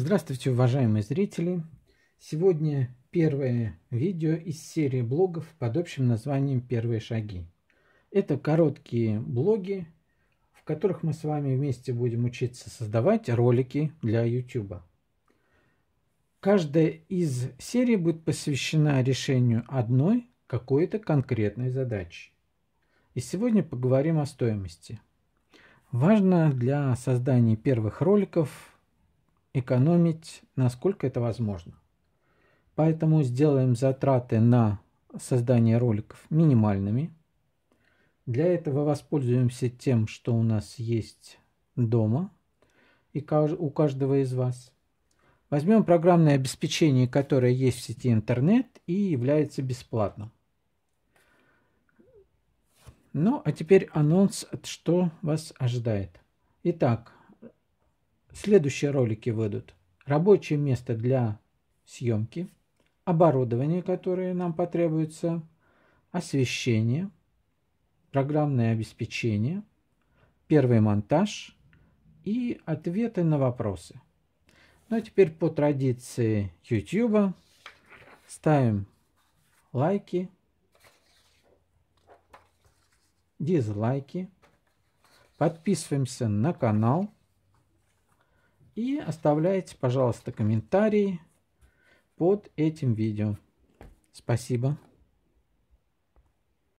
Здравствуйте, уважаемые зрители! Сегодня первое видео из серии блогов под общим названием «Первые шаги». Это короткие блоги, в которых мы с вами вместе будем учиться создавать ролики для YouTube. Каждая из серий будет посвящена решению одной какой-то конкретной задачи. И сегодня поговорим о стоимости. Важно для создания первых роликов экономить, насколько это возможно. Поэтому сделаем затраты на создание роликов минимальными. Для этого воспользуемся тем, что у нас есть дома и у каждого из вас. Возьмем программное обеспечение, которое есть в сети интернет и является бесплатным. Ну, а теперь анонс, что вас ожидает. Итак, Следующие ролики выйдут. Рабочее место для съемки, оборудование, которое нам потребуется, освещение, программное обеспечение, первый монтаж и ответы на вопросы. Ну а теперь по традиции YouTube ставим лайки, дизлайки, подписываемся на канал – и оставляйте, пожалуйста, комментарии под этим видео. Спасибо.